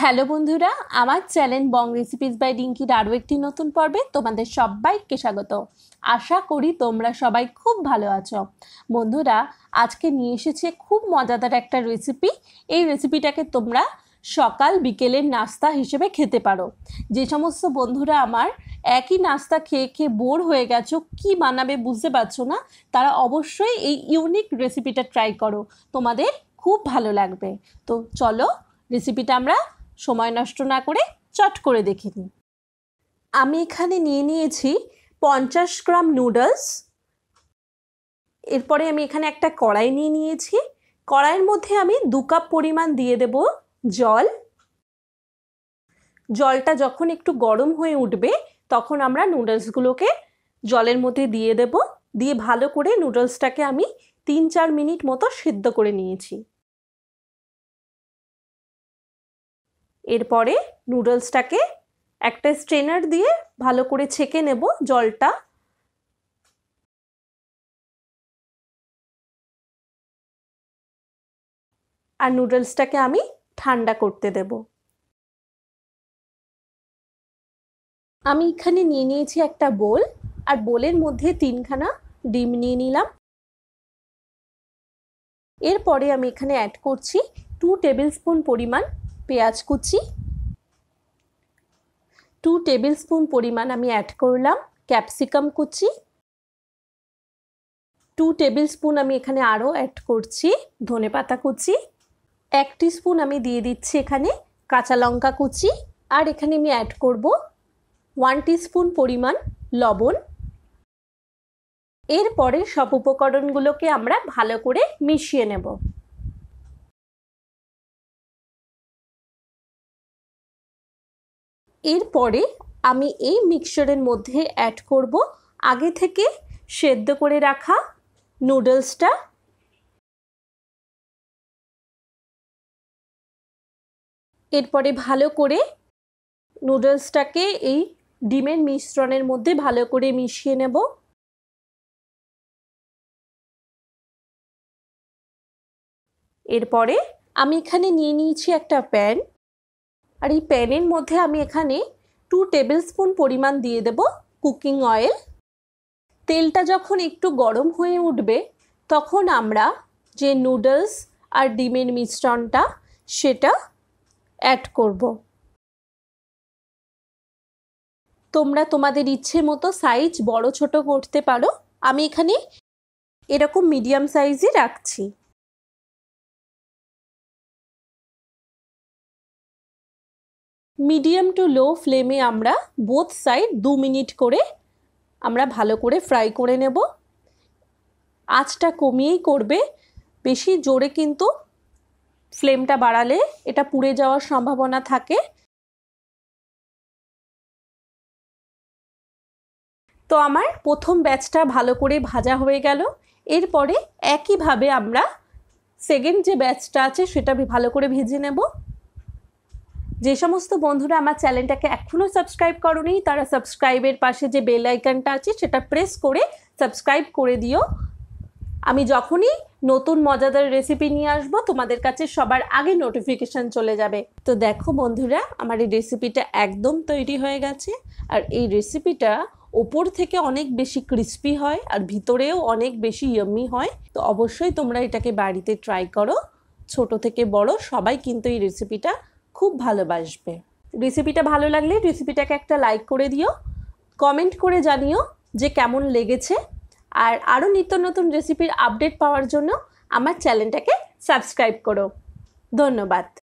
hello বন্ধুরা আমার channel Bong recipes by ডিঙ্কির আরও একটি নতুন পর্বে তোমাদের সবাইকে স্বাগত আশা করি তোমরা সবাই খুব ভালো আছো বন্ধুরা আজকে নিয়ে এসেছে খুব মজাদার একটা রেসিপি এই রেসিপিটাকে তোমরা সকাল বিকেলের নাস্তা হিসেবে খেতে পারো যে সমস্ত বন্ধুরা আমার একই নাস্তা খেয়ে খেয়ে বোর হয়ে গেছো কি বানাবে বুঝতে পারছো না তারা অবশ্যই এই ইউনিক রেসিপিটা ট্রাই করো তোমাদের খুব ভালো লাগবে তো চলো রেসিপিটা আমরা সময় নষ্ট না করে চট করে দেখে নিই আমি এখানে নিয়ে নিয়েছি পঞ্চাশ গ্রাম নুডলস এরপরে আমি এখানে একটা কড়াই নিয়ে নিয়েছি কড়াইয়ের মধ্যে আমি দু কাপ পরিমাণ দিয়ে দেব জল জলটা যখন একটু গরম হয়ে উঠবে তখন আমরা নুডলসগুলোকে জলের মধ্যে দিয়ে দেব দিয়ে ভালো করে নুডলসটাকে আমি তিন চার মিনিট মতো সিদ্ধ করে নিয়েছি এরপরে নুডলসটাকে একটা স্ট্রেনার দিয়ে ভালো করে ছেঁকে নেব জলটা আর নুডলসটাকে আমি ঠান্ডা করতে দেব আমি এখানে নিয়ে নিয়েছি একটা বোল আর বোলের মধ্যে তিনখানা ডিম নিয়ে নিলাম এরপরে আমি এখানে অ্যাড করছি টু টেবিল স্পুন পরিমাণ পেঁয়াজ কুচি টু টেবিল স্পুন পরিমাণ আমি অ্যাড করলাম ক্যাপসিকাম কুচি টু টেবিল স্পুন আমি এখানে আরও অ্যাড করছি ধনে পাতা কুচি এক স্পুন আমি দিয়ে দিচ্ছি এখানে কাঁচা লঙ্কা কুচি আর এখানে আমি অ্যাড করব ওয়ান স্পুন পরিমাণ লবণ এরপরে সব উপকরণগুলোকে আমরা ভালো করে মিশিয়ে নেব এরপরে আমি এই মিক্সচারের মধ্যে অ্যাড করব আগে থেকে সেদ্ধ করে রাখা নুডলসটা এরপরে ভালো করে নুডলসটাকে এই ডিমের মিশ্রণের মধ্যে ভালো করে মিশিয়ে নেব এরপরে আমি এখানে নিয়ে নিয়েছি একটা প্যান্ট আর এই প্যানের মধ্যে আমি এখানে টু টেবিল স্পুন পরিমাণ দিয়ে দেব কুকিং অয়েল তেলটা যখন একটু গরম হয়ে উঠবে তখন আমরা যে নুডলস আর ডিমের মিশ্রণটা সেটা অ্যাড করব তোমরা তোমাদের ইচ্ছে মতো সাইজ বড় ছোট করতে পারো আমি এখানে এরকম মিডিয়াম সাইজই রাখছি মিডিয়াম টু লো ফ্লেমে আমরা বোথ সাইড দু মিনিট করে আমরা ভালো করে ফ্রাই করে নেব আঁচটা কমিয়েই করবে বেশি জোরে কিন্তু ফ্লেমটা বাড়ালে এটা পুড়ে যাওয়ার সম্ভাবনা থাকে তো আমার প্রথম ব্যাচটা ভালো করে ভাজা হয়ে গেল এরপরে একইভাবে আমরা সেকেন্ড যে ব্যাচটা আছে সেটা ভালো করে ভেজে নেব যে সমস্ত বন্ধুরা আমার চ্যানেলটাকে এখনও সাবস্ক্রাইব করনি তারা সাবস্ক্রাইবের পাশে যে বেল আইকনটা আছে সেটা প্রেস করে সাবস্ক্রাইব করে দিও আমি যখনই নতুন মজাদার রেসিপি নিয়ে আসব তোমাদের কাছে সবার আগে নোটিফিকেশান চলে যাবে তো দেখো বন্ধুরা আমার এই রেসিপিটা একদম তৈরি হয়ে গেছে আর এই রেসিপিটা ওপর থেকে অনেক বেশি ক্রিস্পি হয় আর ভিতরেও অনেক বেশি ইয়ামি হয় তো অবশ্যই তোমরা এটাকে বাড়িতে ট্রাই করো ছোট থেকে বড় সবাই কিন্তু এই রেসিপিটা খুব ভালোবাসবে রেসিপিটা ভালো লাগলে রেসিপিটাকে একটা লাইক করে দিও কমেন্ট করে জানিও যে কেমন লেগেছে আর আরও নিত্য নতুন রেসিপির আপডেট পাওয়ার জন্য আমার চ্যানেলটাকে সাবস্ক্রাইব করো ধন্যবাদ